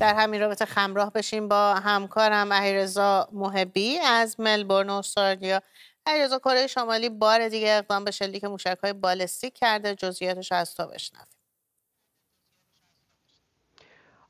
در همین رابطه همراه بشیم با همکارم احیرزا محبی از ملبورن استرالیا احیرزا کره شمالی بار دیگه اقدام به شلیک موشک های بالستیک کرده جزئیاتش از تو بشنویم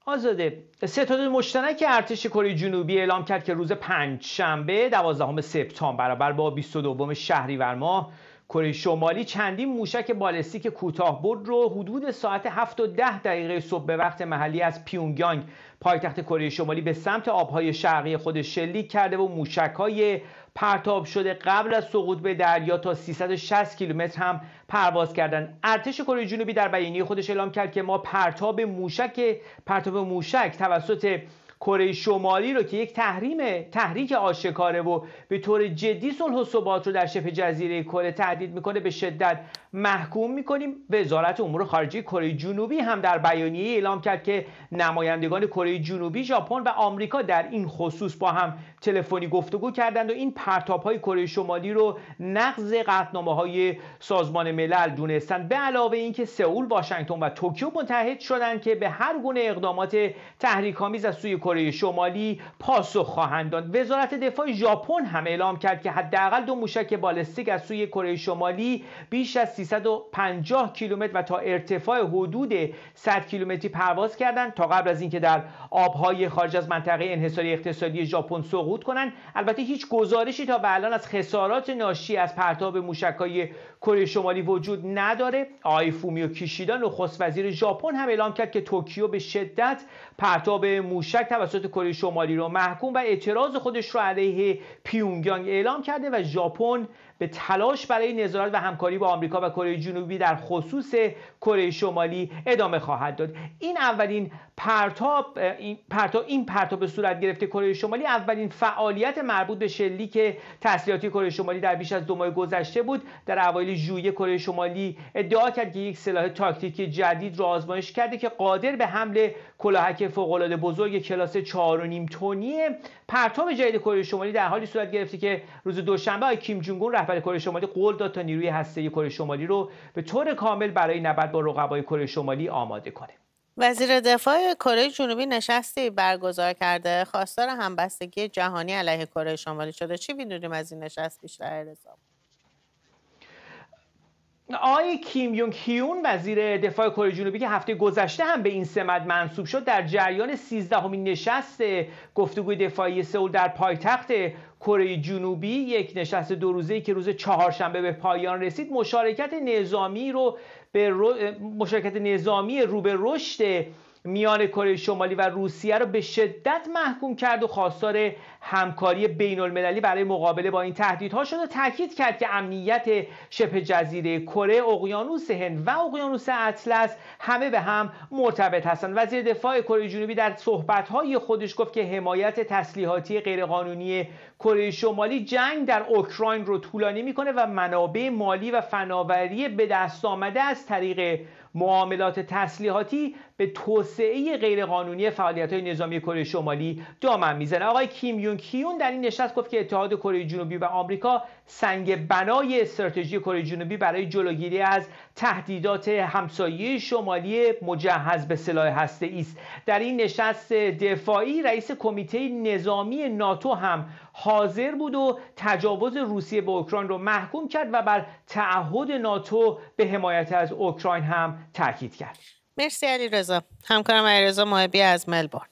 آزاده ستاد مشترک ارتش کره جنوبی اعلام کرد که روز پنج شنبه 12 سپتامبر برابر با 22 شهریور ماه کره شمالی چندین موشک بالستیک کوتاه برد رو حدود ساعت 7 و 10 دقیقه صبح به وقت محلی از پیونگیانگ پایتخت کره شمالی به سمت آبهای شرقی خود شلیک کرده و های پرتاب شده قبل از سقوط به دریا تا 360 کیلومتر هم پرواز کردند. ارتش کره جنوبی در بیانیه خودش اعلام کرد که ما پرتاب موشک پرتاب موشک توسط کره شمالی رو که یک تحریم تحریک آشکاره و به طور جدی صلح و ثبات رو در شبه جزیره کره تهدید میکنه به شدت محکوم میکنیم وزارت امور خارجه کره جنوبی هم در بیانیه اعلام کرد که نمایندگان کره جنوبی ژاپن و آمریکا در این خصوص با هم تلفنی گفتگو کردند و این پرتاب های کره شمالی رو نقض قطنامه های سازمان ملل دونستند به علاوه اینکه سئول واشنگتن و توکیو متحد شدند که به هر گونه اقدامات تحریک‌آمیز از سوی کره شمالی پاسخ خواهند داد وزارت دفاع ژاپن هم اعلام کرد که حداقل دو موشک بالستیک از سوی کره شمالی بیش از 350 کیلومتر و تا ارتفاع حدود 100 کیلومتری پرواز کردند تا قبل از اینکه در آبهای خارج از منطقه انحصاری اقتصادی ژاپن سقوط کنند البته هیچ گزارشی تا به الان از خسارات ناشی از پرتاب های کره شمالی وجود نداره آقای فومیو کیشیدا نخست وزیر ژاپن هم اعلام کرد که توکیو به شدت پرتاب موشک توسط کره شمالی رو محکوم و اعتراض خودش را علیه پیونگیانگ اعلام کرده و ژاپن به تلاش برای نظارت و همکاری با آمریکا و کره جنوبی در خصوص کره شمالی ادامه خواهد داد این اولین پرتاب این پرتاب این به صورت گرفته کره شمالی اولین فعالیت مربوط به شلیک تسلیحاتی کره شمالی در بیش از دو ماه گذشته بود در اوایل ژوئیه کره شمالی ادعا کرد که یک سلاح تاکتیکی جدید را آزمایش کرده که قادر به حمل کلاهک فوق‌العاده بزرگ کلاس و 4.5 تنی پرتاب جدید کره شمالی در حالی صورت گرفته که روز دوشنبه آقای کیم جونگ رهبر کره شمالی قول داد تا نیروی هسته‌ای کره شمالی رو به طور کامل برای نبرد با رقبای کره شمالی آماده کنه وزیر دفاع کره جنوبی نشستی برگزار کرده خواستار همبستگی جهانی علیه کره شمالی شده چی میدونیم از این نشست بیشتر رضا آقای کیم یونگ هیون وزیر دفاع کره جنوبی که هفته گذشته هم به این سمت منصوب شد در جریان سیزدهمین نشست گفتگوی دفاعی سئول در پایتخت کره جنوبی یک نشست دو روزه که روز چهارشنبه به پایان رسید مشارکت نظامی رو به مشارکت نظامی رو به رشد میان کره شمالی و روسیه رو به شدت محکوم کرد و خواستار همکاری بین المللی برای مقابله با این تهدیدها شد و تاکید کرد که امنیت شبه جزیره کره، اقیانوس هند و اقیانوس اطلس همه به هم مرتبط هستند. وزیر دفاع کره جنوبی در صحبت‌های خودش گفت که حمایت تسلیحاتی غیرقانونی کره شمالی جنگ در اوکراین رو طولانی میکنه و منابع مالی و فناوری به دست آمده از طریق معاملات تسلیحاتی به توسعه غیرقانونی فعالیت‌های نظامی کره شمالی دامن میزنه آقای کیم یون کیون در این نشست گفت که اتحاد کره جنوبی و آمریکا سنگ بنای استراتژی کره جنوبی برای جلوگیری از تهدیدات همسایه شمالی مجهز به سلاح هسته است در این نشست دفاعی رئیس کمیته نظامی ناتو هم حاضر بود و تجاوز روسیه به اوکراین رو محکوم کرد و بر تعهد ناتو به حمایت از اوکراین هم تاکید کرد مرسی علی رضا همکارم علی رضا از ملبورن